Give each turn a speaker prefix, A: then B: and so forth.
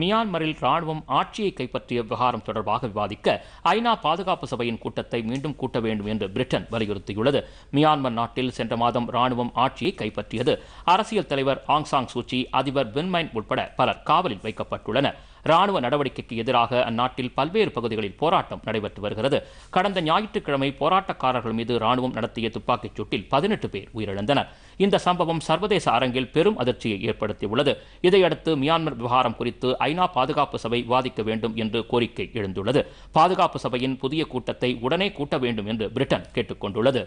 A: மியான்மரில் ராணுவம் ஆட்சியை கைப்பற்றிய விவகாரம் தொடர்பாக விவாதிக்க ஐநா பாதுகாப்பு சபையின் கூட்டத்தை மீண்டும் கூட்ட வேண்டும் என்று பிரிட்டன் வலியுறுத்தியுள்ளது மியான்மர் நாட்டில் சென்ற மாதம் ராணுவம் ஆட்சியை கைப்பற்றியது அரசியல் தலைவர் ஆங்சாங் சூச்சி அதிபர் பின்மைன் உட்பட பலர் காவலில் வைக்கப்பட்டுள்ளனர் ராணுவ நடவடிக்கைக்கு எதிராக அந்நாட்டில் பல்வேறு பகுதிகளில் போராட்டம் நடைபெற்று வருகிறது கடந்த ஞாயிற்றுக்கிழமை போராட்டக்காரர்கள் மீது ராணுவம் நடத்திய துப்பாக்கிச் சூட்டில் பதினெட்டு பேர் உயிரிழந்தனர் இந்த சம்பவம் சர்வதேச அரங்கில் பெரும் அதிர்ச்சியை ஏற்படுத்தியுள்ளது இதையடுத்து மியான்மர் விவகாரம் குறித்து ஐநா பாதுகாப்பு சபை விவாதிக்க வேண்டும் என்று கோரிக்கை எழுந்துள்ளது பாதுகாப்பு சபையின் புதிய கூட்டத்தை உடனே கூட்ட வேண்டும் என்று பிரிட்டன் கேட்டுக்கொண்டுள்ளது